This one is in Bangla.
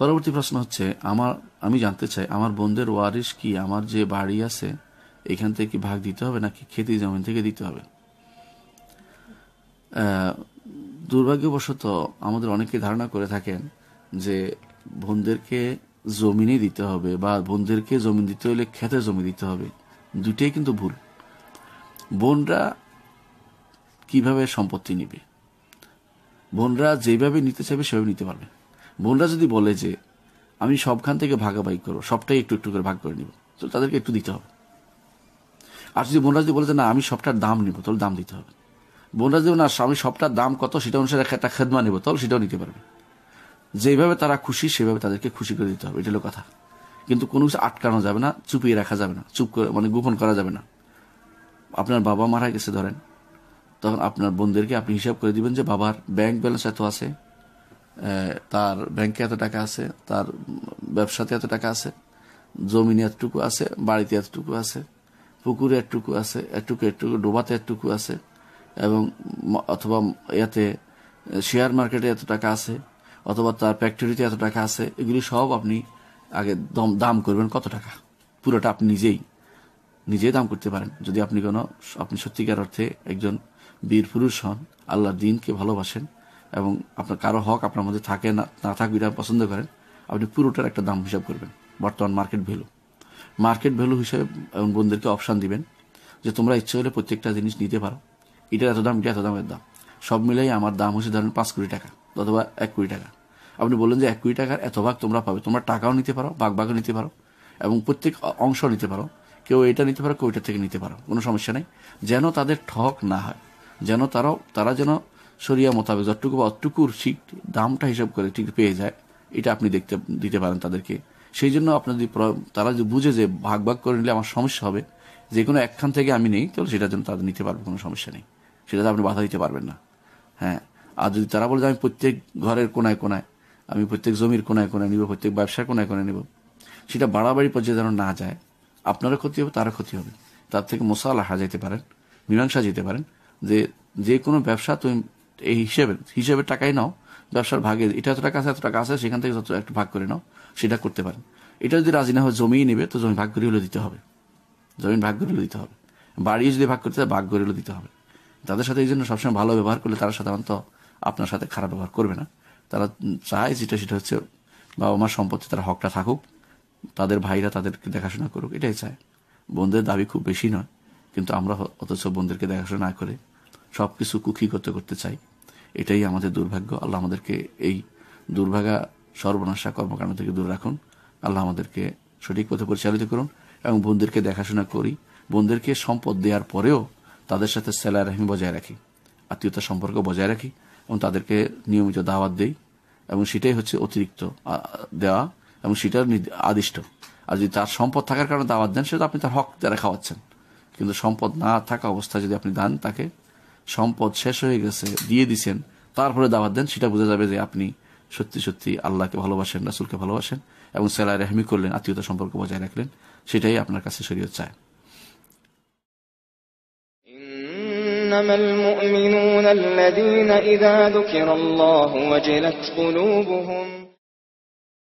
পরবর্তী প্রশ্ন হচ্ছে আমার আমি জানতে চাই আমার বোনদের ওয়ারিশ কি আমার যে বাড়ি আছে এখান থেকে কি ভাগ দিতে হবে নাকি খেতে জমিন থেকে দিতে হবে দুর্ভাগ্যবশত আমাদের অনেকে ধারণা করে থাকেন যে বোনদেরকে জমিনে দিতে হবে বা বোনদেরকে জমিন দিতে হলে খেতে জমি দিতে হবে দুটাই কিন্তু ভুল বোনরা কিভাবে সম্পত্তি নিবে বোনরা যেভাবে নিতে চাইবে সেভাবে নিতে পারবে বোনরা যদি বলে যে আমি সবখান থেকে ভাগাভাগি করবো সবটাই একটু একটু করে ভাগ করে নিব তো তাদেরকে একটু দিতে হবে আর যদি বোনরা যদি বলে যে না আমি সবটার দাম নিব তাহলে দাম দিতে হবে বোনরা যদি না আমি সবটার দাম কত সেটা অনুসারে একটা খেদমা নেব তাহলে সেটাও নিতে পারবে যেভাবে তারা খুশি সেভাবে তাদেরকে খুশি করে দিতে হবে এটা হলো কথা কিন্তু কোনো কিছু আটকানো যাবে না চুপিয়ে রাখা যাবে না চুপ করে মানে গোপন করা যাবে না আপনার বাবা মারা গেছে ধরেন তখন আপনার বোনদেরকে আপনি হিসাব করে দিবেন যে বাবার ব্যাংক ব্যালেন্স এত আছে তার ব্যাংকে এত টাকা আছে তার ব্যবসাতে এত টাকা আছে জমিনে এতটুকু আছে বাড়িতে এতটুকু আছে পুকুরে এতটুকু আছে এতটুকু এতটুকু ডোবাতে এতটুকু আছে এবং অথবা এতে শেয়ার মার্কেটে এত টাকা আছে অথবা তার ফ্যাক্টরিতে এত টাকা আছে এগুলি সব আপনি আগে দম দাম করবেন কত টাকা পুরোটা আপনি নিজেই নিজেই দাম করতে পারেন যদি আপনি কোনো আপনি সত্যিকার অর্থে একজন বীর পুরুষ হন আল্লাহর দিনকে ভালোবাসেন এবং আপনার কারো হক আপনার মধ্যে থাকে না না থাকবে এটা পছন্দ করেন আপনি পুরোটার একটা দাম হিসাব করবেন বর্তমান মার্কেট ভ্যালু মার্কেট ভ্যালু হিসাবে এবং বোনদেরকে অপশান দিবেন যে তোমরা ইচ্ছে হলে প্রত্যেকটা জিনিস নিতে পারো এটার এত দাম এটা এত দামের দাম সব মিলেই আমার দাম হচ্ছে ধরেন পাঁচ কোটি টাকা অথবা এক কোটি টাকা আপনি বললেন যে এক কোটি টাকার এত ভাগ তোমরা পাবে তোমরা টাকাও নিতে পারো ভাগ ভাগও নিতে পারো এবং প্রত্যেক অংশ নিতে পারো কেউ এটা নিতে পারো কেউ এটা থেকে নিতে পারো কোনো সমস্যা নেই যেন তাদের ঠক না হয় যেন তারাও তারা যেন সরিয়া মোতাবেক যতটুকু বা অতটুকুর ঠিক দামটা হিসাব করে ঠিক পেয়ে যায় এটা আপনি দেখতে দিতে পারেন তাদেরকে সেই জন্য আপনার যদি তারা যদি বুঝে যে ভাগ ভাগ করে নিলে আমার সমস্যা হবে যে কোনো একখান থেকে আমি নেই তাহলে সেটার জন্য তাদের নিতে পারবে কোনো সমস্যা নেই সেটাতে আপনি বাধা দিতে পারবেন না হ্যাঁ আর যদি তারা বলে যে আমি প্রত্যেক ঘরের কোনায় কোনায় আমি প্রত্যেক জমির কোনায় কোনায় নিব প্রত্যেক ব্যবসার কোনায় কোনায় নিব সেটা বাড়াবাড়ি পর্যায়ে যেন না যায় আপনারও ক্ষতি হবে তারও ক্ষতি হবে তার থেকে মোসালাহা যেতে পারেন মীমাংসা যেতে পারেন যে যে কোনো ব্যবসা তুমি এই হিসেবে হিসেবের টাকাই নাও ব্যবসার ভাগে এটা এত টাকা আছে এত টাকা আছে সেখান থেকে যত একটু ভাগ করে নাও সেটা করতে পারেন এটা যদি রাজি না হয় জমিই নেবে তো জমি ভাগ করে হলে দিতে হবে জমি ভাগ করে হলে দিতে হবে বাড়ি যদি ভাগ করতে ভাগ করে হলে দিতে হবে তাদের সাথে এই জন্য সবসময় ভালো ব্যবহার করলে তারা সাধারণত আপনার সাথে খারাপ ব্যবহার করবে না তারা চায় যেটা সেটা হচ্ছে বাবা মার সম্পত্তি তারা হকটা থাকুক তাদের ভাইরা তাদেরকে দেখাশোনা করুক এটাই চায় বোনদের দাবি খুব বেশি নয় কিন্তু আমরা অথচ বোনদেরকে দেখাশোনা না করে সব কিছু কুক্ষিগত করতে চাই এটাই আমাদের দুর্ভাগ্য আল্লাহ আমাদেরকে এই দুর্ভাগা সর্বনাশা কর্মকাণ্ড থেকে দূর রাখুন আল্লাহ আমাদেরকে সঠিক পথে পরিচালিত করুন এবং বোনদেরকে দেখাশোনা করি বোনদেরকে সম্পদ দেওয়ার পরেও তাদের সাথে সেলাই রাহিম বজায় রাখি আত্মীয়তা সম্পর্ক বজায় রাখি এবং তাদেরকে নিয়মিত দাওয়াত দেই এবং সেটাই হচ্ছে অতিরিক্ত দেওয়া এবং সেটার আদিষ্ট আর যদি তার সম্পদ থাকার কারণে দাওয়াত দেন সেটা আপনি তার হক দ্বারা খাওয়াচ্ছেন কিন্তু সম্পদ না থাকা অবস্থায় যদি আপনি দান তাকে সম্পদ শেষ হয়ে গেছে দিয়ে দিছেন তারপরে দাওয়াত দেন সেটা বোঝা যাবে যে আপনি সত্যি সত্যি আল্লাহকে ভালোবাসেন রাসুলকে ভালোবাসেন এবং সেলাই রেহমি করলেন আত্মীয়তা সম্পর্ক বজায় রাখলেন সেটাই আপনার কাছে শরীয় চায় إنما المؤمنون الذين إذا ذكر الله وجلت قلوبهم